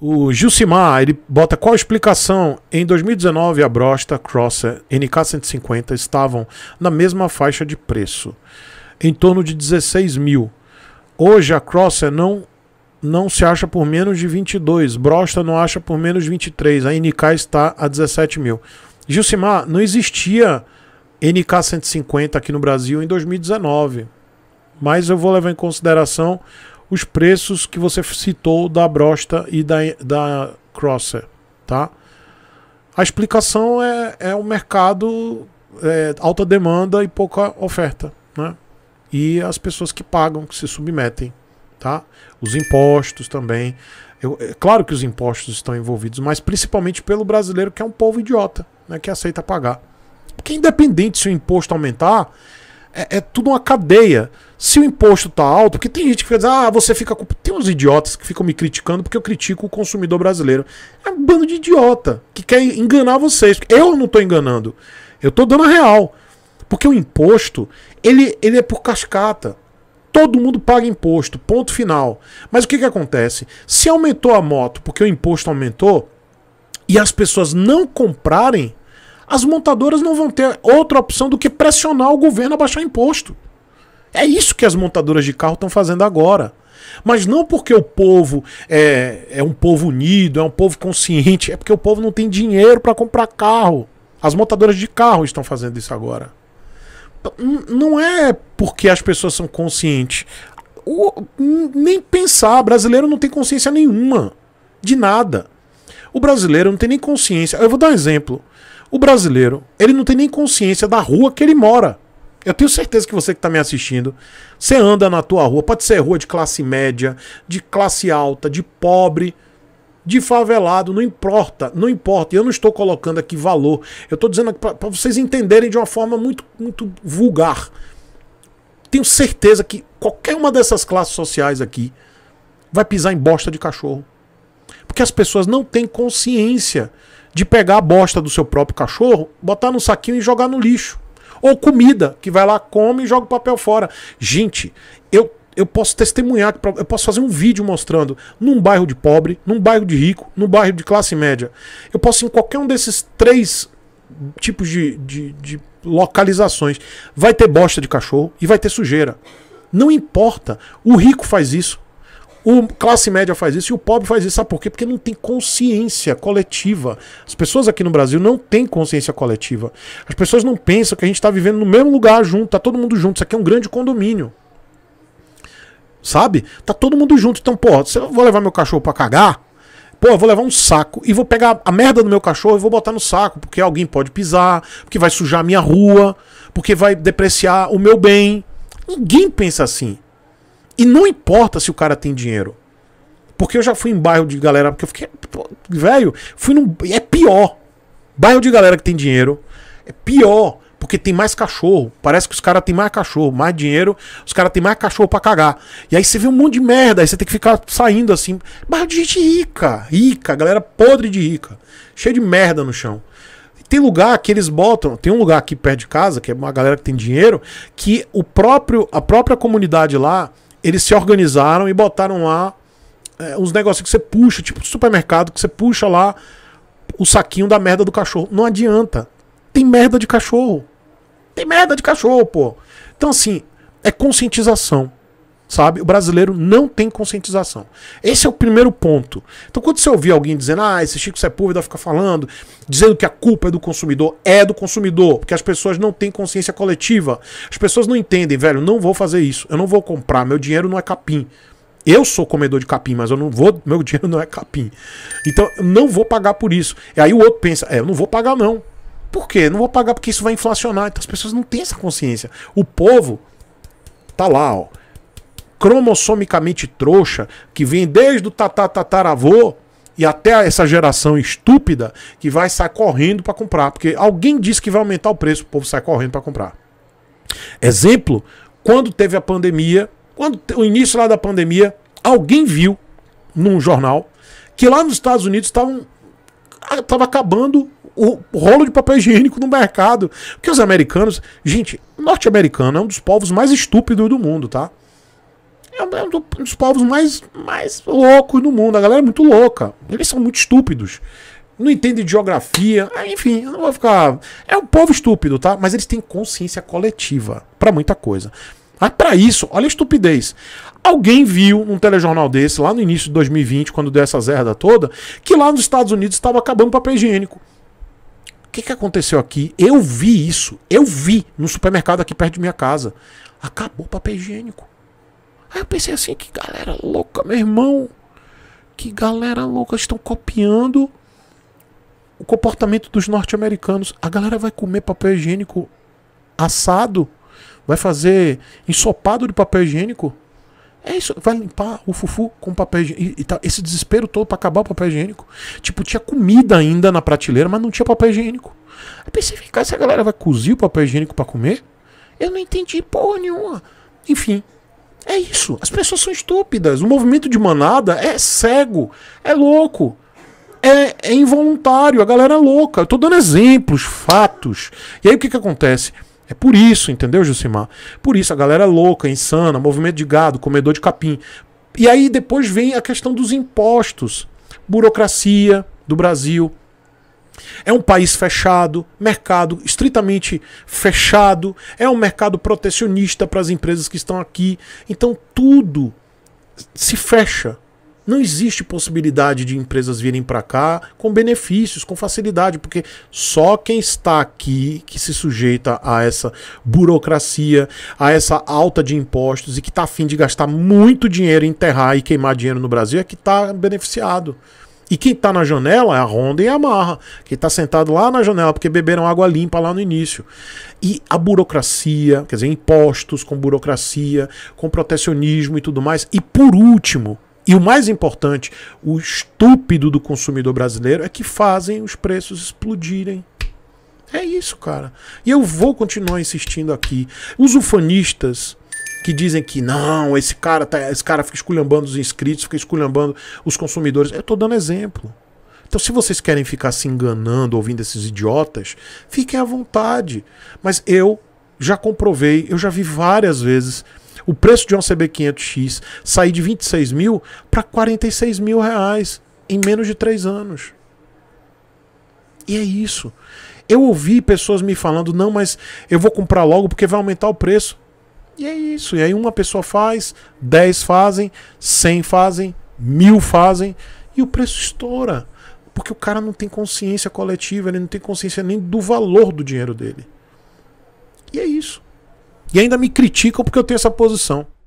O Gilcimar, ele bota qual explicação? Em 2019, a Brosta, Crosser, NK150 estavam na mesma faixa de preço, em torno de 16 mil. Hoje a Crosser não, não se acha por menos de 22, Brosta não acha por menos de 23, a NK está a 17 mil. Gilcimar, não existia NK150 aqui no Brasil em 2019, mas eu vou levar em consideração os preços que você citou da Brosta e da, da Crosser, tá? A explicação é, é o mercado é, alta demanda e pouca oferta, né? E as pessoas que pagam, que se submetem, tá? Os impostos também. Eu, é claro que os impostos estão envolvidos, mas principalmente pelo brasileiro que é um povo idiota, né? Que aceita pagar. Porque independente se o imposto aumentar, é, é, tudo uma cadeia. Se o imposto tá alto, porque tem gente que fica dizendo, ah, você fica. Tem uns idiotas que ficam me criticando porque eu critico o consumidor brasileiro. É um bando de idiota que quer enganar vocês. Eu não tô enganando. Eu tô dando a real. Porque o imposto, ele, ele é por cascata. Todo mundo paga imposto, ponto final. Mas o que, que acontece? Se aumentou a moto porque o imposto aumentou e as pessoas não comprarem, as montadoras não vão ter outra opção do que pressionar o governo a baixar imposto. É isso que as montadoras de carro estão fazendo agora. Mas não porque o povo é, é um povo unido, é um povo consciente, é porque o povo não tem dinheiro para comprar carro. As montadoras de carro estão fazendo isso agora. Não é porque as pessoas são conscientes. O, nem pensar, brasileiro não tem consciência nenhuma de nada. O brasileiro não tem nem consciência. Eu vou dar um exemplo. O brasileiro, ele não tem nem consciência da rua que ele mora. Eu tenho certeza que você que está me assistindo, você anda na tua rua, pode ser rua de classe média, de classe alta, de pobre, de favelado, não importa, não importa. E eu não estou colocando aqui valor. Eu estou dizendo para vocês entenderem de uma forma muito, muito vulgar. Tenho certeza que qualquer uma dessas classes sociais aqui vai pisar em bosta de cachorro. Porque as pessoas não têm consciência de pegar a bosta do seu próprio cachorro, botar no saquinho e jogar no lixo. Ou comida, que vai lá, come e joga o papel fora. Gente, eu eu posso testemunhar, eu posso fazer um vídeo mostrando num bairro de pobre, num bairro de rico, num bairro de classe média. Eu posso em qualquer um desses três tipos de, de, de localizações. Vai ter bosta de cachorro e vai ter sujeira. Não importa. O rico faz isso, o classe média faz isso e o pobre faz isso. Sabe por quê? Porque não tem consciência coletiva. As pessoas aqui no Brasil não têm consciência coletiva. As pessoas não pensam que a gente está vivendo no mesmo lugar junto, tá todo mundo junto. Isso aqui é um grande condomínio. Sabe? Tá todo mundo junto. Então, se eu vou levar meu cachorro para cagar, Pô, eu vou levar um saco e vou pegar a merda do meu cachorro e vou botar no saco, porque alguém pode pisar, porque vai sujar a minha rua, porque vai depreciar o meu bem. Ninguém pensa assim. E não importa se o cara tem dinheiro. Porque eu já fui em bairro de galera. Porque eu fiquei. Velho, fui num. É pior. Bairro de galera que tem dinheiro. É pior. Porque tem mais cachorro. Parece que os caras têm mais cachorro, mais dinheiro. Os caras têm mais cachorro para cagar. E aí você vê um monte de merda. Aí você tem que ficar saindo assim. Bairro de gente rica. Rica. Galera podre de rica. Cheio de merda no chão. E tem lugar que eles botam. Tem um lugar aqui perto de casa, que é uma galera que tem dinheiro. Que o próprio, a própria comunidade lá eles se organizaram e botaram lá é, uns negócios que você puxa, tipo supermercado, que você puxa lá o saquinho da merda do cachorro. Não adianta. Tem merda de cachorro. Tem merda de cachorro, pô. Então, assim, é conscientização. Sabe? O brasileiro não tem conscientização. Esse é o primeiro ponto. Então, quando você ouvir alguém dizendo, ah, esse Chico Sepúlveda é fica falando, dizendo que a culpa é do consumidor, é do consumidor, porque as pessoas não têm consciência coletiva. As pessoas não entendem, velho, não vou fazer isso, eu não vou comprar, meu dinheiro não é capim. Eu sou comedor de capim, mas eu não vou, meu dinheiro não é capim. Então, eu não vou pagar por isso. E aí o outro pensa, é, eu não vou pagar não. Por quê? Não vou pagar porque isso vai inflacionar. Então as pessoas não têm essa consciência. O povo tá lá, ó cromossomicamente trouxa, que vem desde o tatatataravô e até essa geração estúpida que vai sair correndo para comprar, porque alguém disse que vai aumentar o preço, o povo sai correndo para comprar. Exemplo, quando teve a pandemia, quando o início lá da pandemia, alguém viu num jornal que lá nos Estados Unidos estavam estava acabando o rolo de papel higiênico no mercado. Porque os americanos, gente, norte-americano é um dos povos mais estúpidos do mundo, tá? é um dos povos mais, mais loucos do mundo. A galera é muito louca. Eles são muito estúpidos. Não entendem geografia. Ah, enfim, não vou ficar. É um povo estúpido, tá? Mas eles têm consciência coletiva para muita coisa. Mas para isso, olha a estupidez. Alguém viu num telejornal desse, lá no início de 2020, quando deu essa zerda toda, que lá nos Estados Unidos estava acabando o papel higiênico. O que, que aconteceu aqui? Eu vi isso. Eu vi no supermercado aqui perto de minha casa. Acabou o papel higiênico. Aí eu pensei assim, que galera louca, meu irmão. Que galera louca, estão copiando o comportamento dos norte-americanos. A galera vai comer papel higiênico assado, vai fazer ensopado de papel higiênico. É isso, vai limpar o fufu com papel higiênico. E, tá, esse desespero todo para acabar o papel higiênico. Tipo, tinha comida ainda na prateleira, mas não tinha papel higiênico. Aí pensei, cara, essa galera vai cozir o papel higiênico para comer? Eu não entendi porra nenhuma. Enfim, é isso. As pessoas são estúpidas. O movimento de manada é cego, é louco. É, é, involuntário, a galera é louca. Eu tô dando exemplos, fatos. E aí o que que acontece? É por isso, entendeu, Jusimar? Por isso, a galera é louca, insana, movimento de gado, comedor de capim. E aí depois vem a questão dos impostos, burocracia do Brasil, é um país fechado, mercado estritamente fechado, é um mercado protecionista para as empresas que estão aqui. Então tudo se fecha. Não existe possibilidade de empresas virem para cá com benefícios, com facilidade, porque só quem está aqui que se sujeita a essa burocracia, a essa alta de impostos e que está afim de gastar muito dinheiro, enterrar e queimar dinheiro no Brasil é que está beneficiado. E quem está na janela é a Honda e a Marra, que está sentado lá na janela, porque beberam água limpa lá no início. E a burocracia, quer dizer, impostos com burocracia, com protecionismo e tudo mais. E por último, e o mais importante, o estúpido do consumidor brasileiro é que fazem os preços explodirem. É isso, cara. E eu vou continuar insistindo aqui. Os ufanistas que dizem que não, esse cara, tá, esse cara fica esculhambando os inscritos, fica esculhambando os consumidores. Eu estou dando exemplo. Então, se vocês querem ficar se enganando ouvindo esses idiotas, fiquem à vontade. Mas eu já comprovei, eu já vi várias vezes o preço de um CB500X sair de 26 mil para 46 mil reais em menos de três anos. E é isso. Eu ouvi pessoas me falando, não, mas eu vou comprar logo porque vai aumentar o preço. E é isso. E aí uma pessoa faz, 10 fazem, 100 fazem, mil fazem, e o preço estoura. Porque o cara não tem consciência coletiva, ele não tem consciência nem do valor do dinheiro dele. E é isso. E ainda me criticam porque eu tenho essa posição.